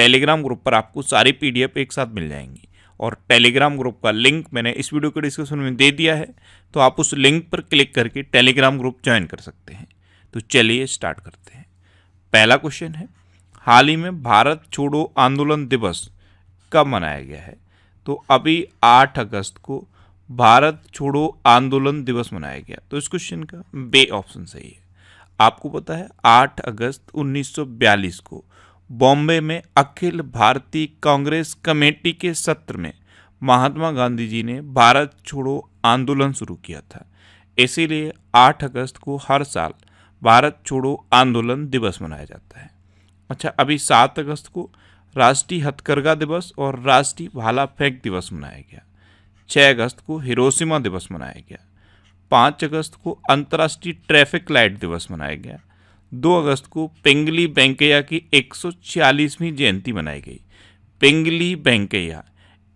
Telegram group पर आपको सारी पीडीएफ एक साथ मिल जाएंगी और टेलीग्राम ग्रुप का लिंक मैंने इस वीडियो के डिस्क्रिप्शन में दे दिया है तो आप उस लिंक पर क्लिक करके टेलीग्राम ग्रुप ज्वाइन कर सकते हैं तो चलिए स्टार्ट करते हैं पहला क्वेश्चन है हाल ही में भारत छोड़ो आंदोलन दिवस कब मनाया गया है तो अभी आठ अगस्त को भारत छोड़ो आंदोलन दिवस मनाया गया तो इस क्वेश्चन का बे ऑप्शन सही है आपको पता है आठ अगस्त 1942 को बॉम्बे में अखिल भारतीय कांग्रेस कमेटी के सत्र में महात्मा गांधी जी ने भारत छोड़ो आंदोलन शुरू किया था इसीलिए 8 अगस्त को हर साल भारत छोड़ो आंदोलन दिवस मनाया जाता है अच्छा अभी 7 अगस्त को राष्ट्रीय हथकरघा दिवस और राष्ट्रीय भाला फेंक दिवस मनाया गया 6 अगस्त को हिरोशिमा दिवस मनाया गया 5 अगस्त को अंतर्राष्ट्रीय ट्रैफिक लाइट दिवस मनाया गया 2 अगस्त को पेंगली बैंकैया की 140वीं जयंती मनाई गई पेंगली बैंकैया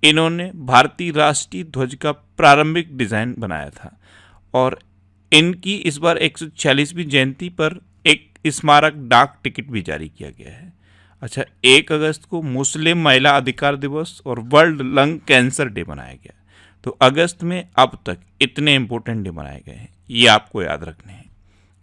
इन्होंने भारतीय राष्ट्रीय ध्वज का प्रारंभिक डिज़ाइन बनाया था और इनकी इस बार 140वीं जयंती पर एक स्मारक डाक टिकट भी जारी किया गया है अच्छा एक अगस्त को मुस्लिम महिला अधिकार दिवस और वर्ल्ड लंग कैंसर डे मनाया गया तो अगस्त में अब तक इतने इम्पोर्टेंट डे मनाए गए हैं ये आपको याद रखने हैं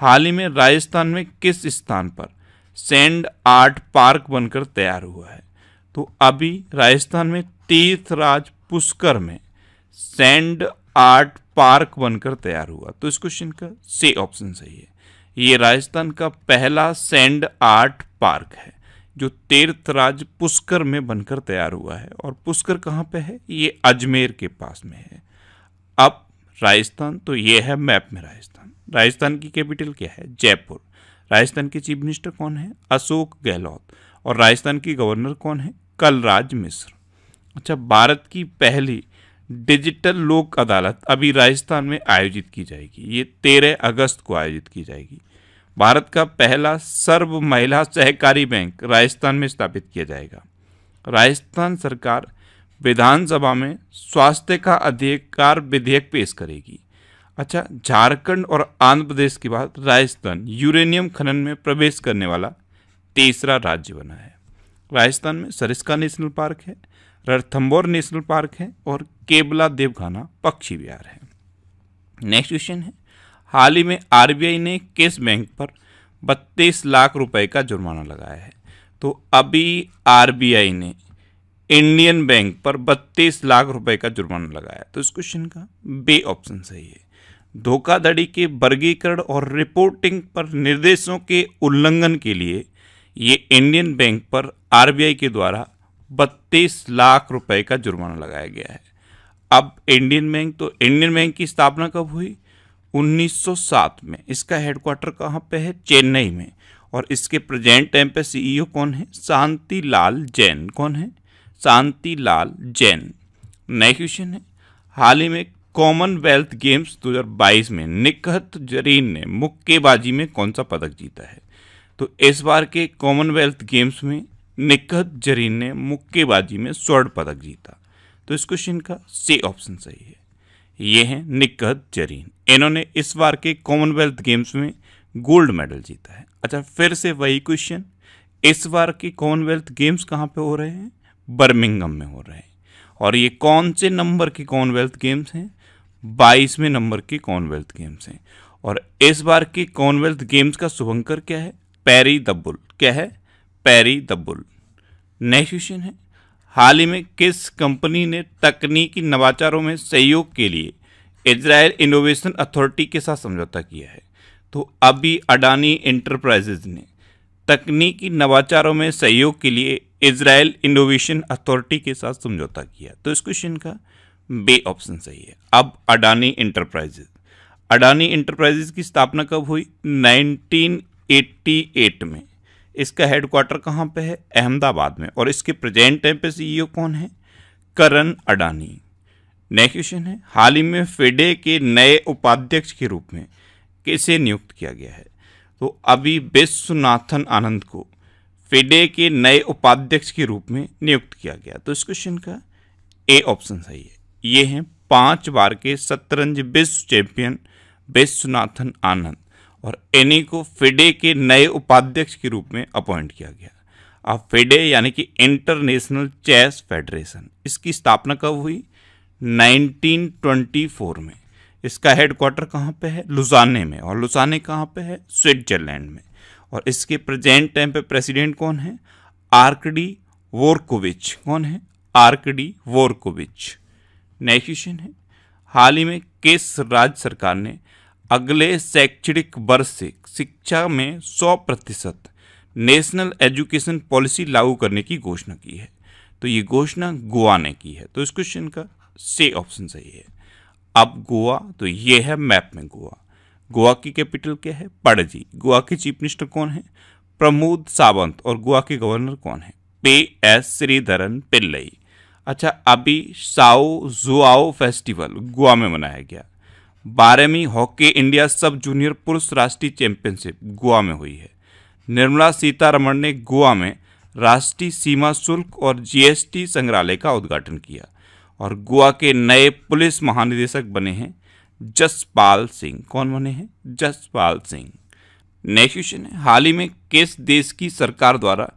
हाल ही में राजस्थान में किस स्थान पर सैंड आर्ट पार्क बनकर तैयार हुआ है तो अभी राजस्थान में तीर्थराज पुष्कर में सैंड आर्ट पार्क बनकर तैयार हुआ तो इस क्वेश्चन का से ऑप्शन सही है ये राजस्थान का पहला सैंड आर्ट पार्क है जो तीर्थराज पुष्कर में बनकर तैयार हुआ है और पुष्कर कहाँ पे है ये अजमेर के पास में है अब राजस्थान तो ये है मैप में राजस्थान राजस्थान की कैपिटल क्या है जयपुर राजस्थान के चीफ मिनिस्टर कौन है अशोक गहलोत और राजस्थान की गवर्नर कौन है कलराज मिश्र अच्छा भारत की पहली डिजिटल लोक अदालत अभी राजस्थान में आयोजित की जाएगी ये तेरह अगस्त को आयोजित की जाएगी भारत का पहला सर्व महिला सहकारी बैंक राजस्थान में स्थापित किया जाएगा राजस्थान सरकार विधानसभा में स्वास्थ्य का अधिकार विधेयक पेश करेगी अच्छा झारखंड और आंध्र प्रदेश के बाद राजस्थान यूरेनियम खनन में प्रवेश करने वाला तीसरा राज्य बना है राजस्थान में सरिस्का नेशनल पार्क है रणथम्बोर नेशनल पार्क है और केबला देवघाना पक्षी विहार है नेक्स्ट क्वेश्चन है हाल ही में आरबीआई ने केस बैंक पर बत्तीस लाख रुपए का जुर्माना लगाया है तो अभी आरबीआई ने इंडियन बैंक पर बत्तीस लाख रुपए का जुर्माना लगाया तो इस क्वेश्चन का बे ऑप्शन सही है धोखाधड़ी के वर्गीकरण और रिपोर्टिंग पर निर्देशों के उल्लंघन के लिए ये इंडियन बैंक पर आरबीआई के द्वारा बत्तीस लाख रुपए का जुर्माना लगाया गया है अब इंडियन बैंक तो इंडियन बैंक की स्थापना कब हुई 1907 में इसका हेडक्वार्टर कहाँ पे है चेन्नई में और इसके प्रेजेंट टाइम पे सीईओ e कौन है शांति लाल जैन कौन है शांति लाल जैन नए क्वेश्चन है हाल ही में कॉमनवेल्थ गेम्स 2022 में निकहत जरीन ने मुक्केबाजी में कौन सा पदक जीता है तो इस बार के कॉमनवेल्थ गेम्स में निकहत जरीन ने मुक्केबाजी में स्वर्ण पदक जीता तो इस क्वेश्चन का सी ऑप्शन सही है ये हैं निकहत जरीन इन्होंने इस बार के कॉमनवेल्थ गेम्स में गोल्ड मेडल जीता है अच्छा फिर से वही क्वेश्चन इस बार के कॉमनवेल्थ गेम्स कहाँ पर हो रहे हैं बर्मिंगम में हो रहे हैं और ये कौन से नंबर के कॉमनवेल्थ गेम्स हैं बाईसवें नंबर की कॉमनवेल्थ गेम्स हैं और इस बार की कॉमनवेल्थ गेम्स का शुभंकर क्या है पैरी दब्बुल क्या है पैरी दब्बुल नेक्स्ट क्वेश्चन है हाल ही में किस कंपनी ने तकनीकी नवाचारों में सहयोग के लिए इजराइल इनोवेशन अथॉरिटी के साथ समझौता किया है तो अभी अडानी एंटरप्राइजेज ने तकनीकी नवाचारों में सहयोग के लिए इसराइल इनोवेशन अथॉरिटी के साथ समझौता किया तो इस क्वेश्चन का बे ऑप्शन सही है अब अडानी इंटरप्राइजेज अडानी इंटरप्राइजेज की स्थापना कब हुई 1988 में इसका हेडक्वार्टर कहाँ पे है अहमदाबाद में और इसके प्रेजेंट टाइम पे सीईओ e कौन है करण अडानी नेक्स्ट क्वेश्चन है हाल ही में फेडे के नए उपाध्यक्ष के रूप में किसे नियुक्त किया गया है तो अभी विश्वनाथन आनंद को फेडे के नए उपाध्यक्ष के रूप में नियुक्त किया गया तो इस क्वेश्चन का ए ऑप्शन सही है ये हैं पांच बार के शतरंज विश्व चैंपियन विश्वनाथन आनंद और एनी को फेडे के नए उपाध्यक्ष के रूप में अपॉइंट किया गया अब फेडे यानी कि इंटरनेशनल चेस फेडरेशन इसकी स्थापना कब हुई 1924 में इसका हेडक्वार्टर कहाँ पे है लुजाने में और लुजाने कहाँ पे है स्विट्जरलैंड में और इसके प्रेजेंट टाइम पे प्रेसिडेंट कौन है आर्कडी वोरकोविच कौन है आर्कडी वोरकोविच नए क्वेश्चन है हाल ही में किस राज्य सरकार ने अगले शैक्षणिक वर्ष से शिक्षा में 100 प्रतिशत नेशनल एजुकेशन पॉलिसी लागू करने की घोषणा की है तो ये घोषणा गोवा ने की है तो इस क्वेश्चन का से ऑप्शन सही है अब गोवा तो ये है मैप में गोवा गोवा की कैपिटल क्या है पड़जी गोवा के चीफ मिनिस्टर कौन है प्रमोद सावंत और गोवा के गवर्नर कौन है पे एस श्रीधरन पिल्लई अच्छा अभी साओ जुआओ फेस्टिवल गोवा में मनाया गया बारहवीं हॉकी इंडिया सब जूनियर पुरुष राष्ट्रीय चैंपियनशिप गोवा में हुई है निर्मला सीतारमण ने गोवा में राष्ट्रीय सीमा शुल्क और जीएसटी संग्रहालय का उद्घाटन किया और गोवा के नए पुलिस महानिदेशक बने हैं जसपाल सिंह कौन बने हैं जसपाल सिंह नेक्स्ट क्वेश्चन है हाल ही में किस देश की सरकार द्वारा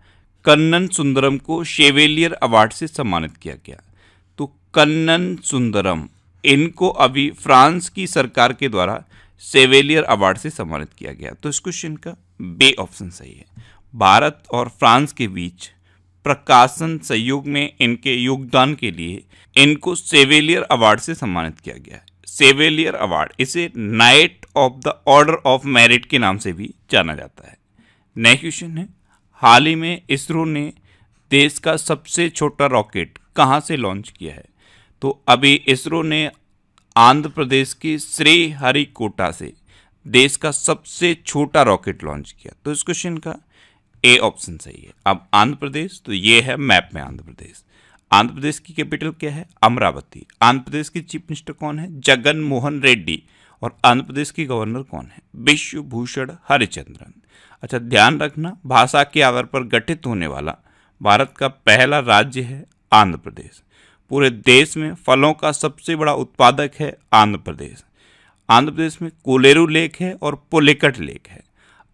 कन्नन सुंदरम को शेवेलियर अवार्ड से सम्मानित किया गया तो कन्नन सुंदरम इनको अभी फ्रांस की सरकार के द्वारा सेवेलियर अवार्ड से सम्मानित किया गया तो इस क्वेश्चन का बे ऑप्शन सही है भारत और फ्रांस के बीच प्रकाशन सहयोग में इनके योगदान के लिए इनको सेवेलियर अवार्ड से सम्मानित किया गया सेवेलियर अवार्ड इसे knight of the order of merit के नाम से भी जाना जाता है नेक्स्ट क्वेश्चन है हाल ही में इसरो ने देश का सबसे छोटा रॉकेट कहाँ से लॉन्च किया है तो अभी इसरो ने आंध्र प्रदेश के श्री हरिकोटा से देश का सबसे छोटा रॉकेट लॉन्च किया तो इस क्वेश्चन का ए ऑप्शन सही है अब आंध्र प्रदेश तो ये है मैप में आंध्र प्रदेश आंध्र प्रदेश की कैपिटल क्या है अमरावती आंध्र प्रदेश के चीफ मिनिस्टर कौन है जगन मोहन रेड्डी और आंध्र प्रदेश के गवर्नर कौन है विश्वभूषण हरिचंद्रन अच्छा ध्यान रखना भाषा के आधार पर गठित होने वाला भारत का पहला राज्य है आंध्र प्रदेश पूरे देश में फलों का सबसे बड़ा उत्पादक है आंध्र प्रदेश आंध्र प्रदेश में कोलेरू लेक है और पोलेकट लेक है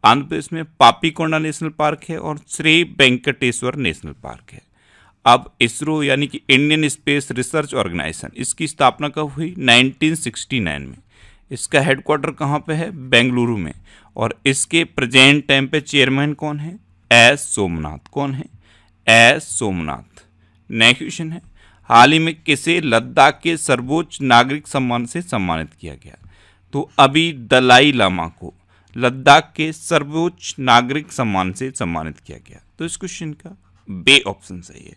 आंध्र प्रदेश में पापीकोंडा नेशनल पार्क है और श्री वेंकटेश्वर नेशनल पार्क है अब इसरो यानी कि इंडियन स्पेस रिसर्च ऑर्गेनाइजेशन इसकी स्थापना कब हुई 1969 में इसका हेडक्वार्टर कहाँ पे है बेंगलुरु में और इसके प्रेजेंट टाइम पे चेयरमैन कौन है एस सोमनाथ कौन है एस सोमनाथ नेक्स्ट क्वेश्चन है हाल ही में किसे लद्दाख के सर्वोच्च नागरिक सम्मान से सम्मानित किया गया तो अभी दलाई लामा को लद्दाख के सर्वोच्च नागरिक सम्मान से सम्मानित किया गया तो इस क्वेश्चन का बे ऑप्शन सही है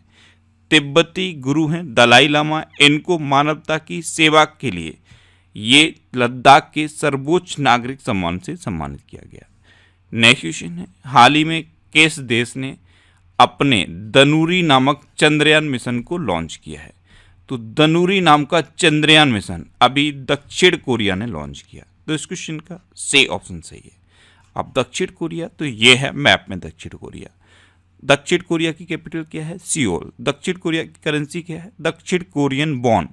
तिब्बती गुरु हैं दलाई लामा इनको मानवता की सेवा के लिए ये लद्दाख के सर्वोच्च नागरिक सम्मान से सम्मानित किया गया नेक्स्ट क्वेश्चन है हाल ही में किस देश ने अपने दनूरी नामक चंद्रयान मिशन को लॉन्च किया है तो दनूरी नाम का चंद्रयान मिशन अभी दक्षिण कोरिया ने लॉन्च किया तो इस क्वेश्चन का से ऑप्शन सही है अब दक्षिण कोरिया तो ये है मैप में दक्षिण कोरिया दक्षिण कोरिया की कैपिटल क्या है सियोल दक्षिण कोरिया की करेंसी क्या है दक्षिण कोरियन बॉन्ड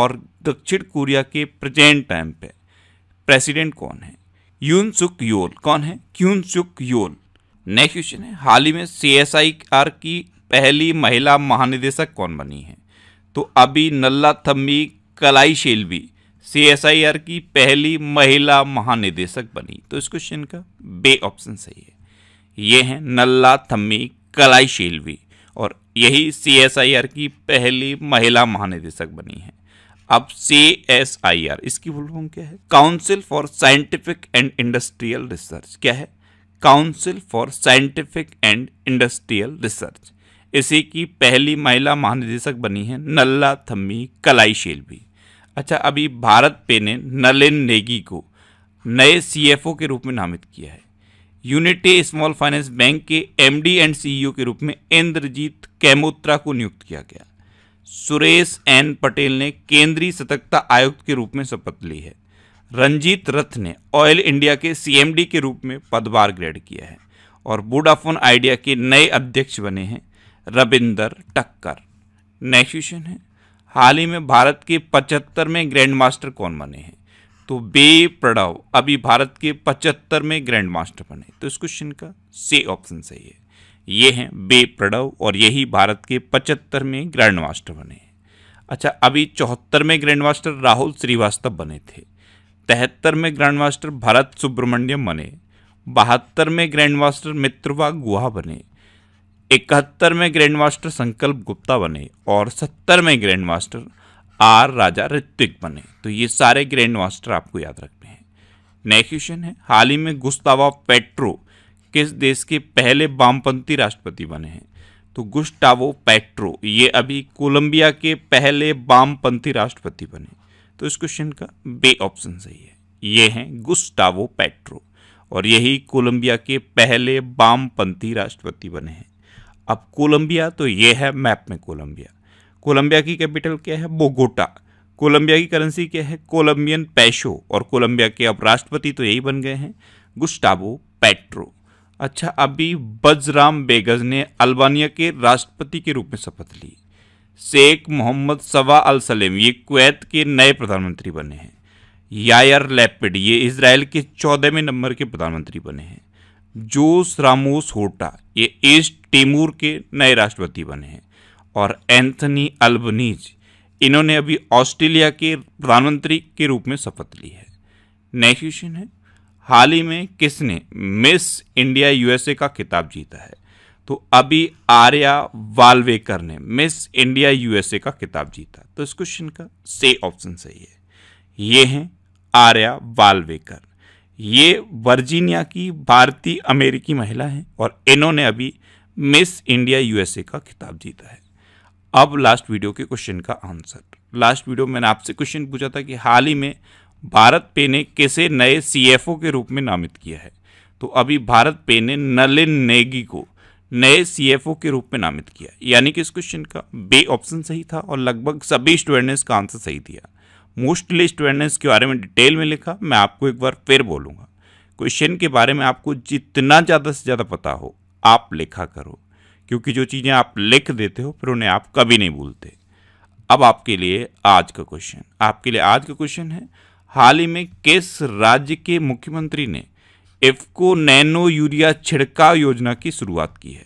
और दक्षिण कोरिया के प्रेजेंट टाइम पे प्रेसिडेंट कौन है यून सुक योल कौन है क्यून सुक योल नेक्स्ट क्वेश्चन है हाल ही में सी एस आई आर की पहली महिला महानिदेशक कौन बनी है तो अभी नल्ला थम्मी कलाई शेलवी सी एस आई आर की पहली महिला महानिदेशक बनी तो इस क्वेश्चन का बे ऑप्शन सही है ये है नल्ला थम्मी कलाई शेलवी और यही सी एस आई आर की पहली महिला महानिदेशक बनी है अब सी एस आई आर इसकी फुल फॉर्म क्या है council for scientific and industrial research क्या है council for scientific and industrial research इसी की पहली महिला महानिदेशक बनी है नल्ला थम्मी कलाई भी अच्छा अभी भारत पे ने नलिन नेगी को नए सीएफओ के रूप में नामित किया है यूनिटी स्मॉल फाइनेंस बैंक के एमडी एंड सीईओ के रूप में इंद्रजीत कैमोत्रा को नियुक्त किया गया सुरेश एन पटेल ने केंद्रीय सतर्कता आयुक्त के रूप में शपथ ली है रंजीत रथ ने ऑयल इंडिया के सीएमडी के रूप में पदभार ग्रहण किया है और वोडाफोन आइडिया के नए अध्यक्ष बने हैं रविंदर टक्कर नेक्स्ट क्वेश्चन है हाल ही में भारत के पचहत्तर में ग्रैंड मास्टर कौन बने हैं तो बे प्रणव अभी भारत के पचहत्तर में ग्रैंड मास्टर बने तो इस क्वेश्चन का से ऑप्शन सही है ये हैं बे प्रणव और यही भारत के पचहत्तर में ग्रैंड मास्टर बने अच्छा अभी चौहत्तर में ग्रैंड मास्टर राहुल श्रीवास्तव बने थे तिहत्तर में ग्रैंड मास्टर भरत सुब्रमण्यम बने बहत्तर में ग्रैंड मास्टर मित्रवा गुहा बने इकहत्तर में ग्रैंड मास्टर संकल्प गुप्ता बने और सत्तर में grand master R Raja Ritvik बने तो ये सारे ग्रैंड मास्टर आपको याद रखने हैं नेक्स्ट क्वेश्चन है हाल ही में गुस्तावा पेट्रो किस देश के पहले वामपंथी राष्ट्रपति बने हैं तो गुस्टावो पैट्रो ये अभी कोलंबिया के पहले वामपंथी राष्ट्रपति बने तो इस क्वेश्चन का बे ऑप्शन सही है ये हैं गुस्टावो पैट्रो और यही कोलंबिया के पहले वामपंथी राष्ट्रपति बने हैं अब कोलंबिया तो ये है मैप में कोलंबिया कोलंबिया की कैपिटल क्या है बोगोटा कोलंबिया की करेंसी क्या है कोलंबियन पैशो और कोलंबिया के अब राष्ट्रपति तो यही बन गए हैं गुस्टावो पैट्रो अच्छा अभी बजराम बेगज ने अल्बानिया के राष्ट्रपति के रूप में शपथ ली शेख मोहम्मद सवा अल सलेम ये कुवैत के नए प्रधानमंत्री बने हैं यायर लेपिड ये इसराइल के चौदहवें नंबर के प्रधानमंत्री बने हैं जोस रामोस होटा ये ईस्ट टेमूर के नए राष्ट्रपति बने हैं और एंथनी अल्बनीज इन्होंने अभी ऑस्ट्रेलिया के प्रधानमंत्री के रूप में शपथ ली है नेक्स्ट क्वेश्चन है हाल ही में किसने मिस इंडिया यूएसए का खिताब जीता है तो अभी आर्या वालवेकर ने मिस इंडिया यूएसए का खिताब जीता तो इस क्वेश्चन का से ऑप्शन सही है ये हैं आर्या वालवेकर ये वर्जीनिया की भारतीय अमेरिकी महिला हैं और इन्होंने अभी मिस इंडिया यूएसए का खिताब जीता है अब लास्ट वीडियो के क्वेश्चन का आंसर लास्ट वीडियो मैंने आपसे क्वेश्चन पूछा था कि हाल ही में भारत पे ने किसे नए सीएफओ के रूप में नामित किया है तो अभी भारत पे ने नलिन नेगी को नए सीएफओ के रूप में नामित किया यानी कि इस क्वेश्चन का बे ऑप्शन सही था और लगभग सभी स्टूडेंट ने इसका आंसर सही दिया मोस्टली स्टूडेंट ने इसके बारे में डिटेल में लिखा मैं आपको एक बार फिर बोलूँगा क्वेश्चन के बारे में आपको जितना ज़्यादा से ज़्यादा पता हो आप लिखा करो क्योंकि जो चीज़ें आप लिख देते हो फिर उन्हें आप कभी नहीं भूलते अब आपके लिए आज का क्वेश्चन आपके लिए आज का क्वेश्चन है हाल ही में किस राज्य के मुख्यमंत्री ने एफको नैनो यूरिया छिड़काव योजना की शुरुआत की है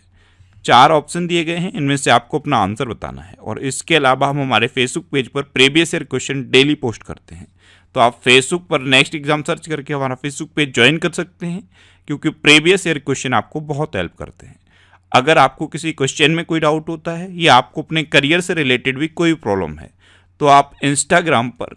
चार ऑप्शन दिए गए हैं इनमें से आपको अपना आंसर बताना है और इसके अलावा हम हमारे फेसबुक पेज पर previous year question daily post करते हैं तो आप फेसबुक पर नेक्स्ट एग्जाम सर्च करके हमारा फेसबुक पेज ज्वाइन कर सकते हैं क्योंकि प्रीवियस ईयर क्वेश्चन आपको बहुत हेल्प करते हैं अगर आपको किसी क्वेश्चन में कोई डाउट होता है या आपको अपने करियर से रिलेटेड भी कोई प्रॉब्लम है तो आप इंस्टाग्राम पर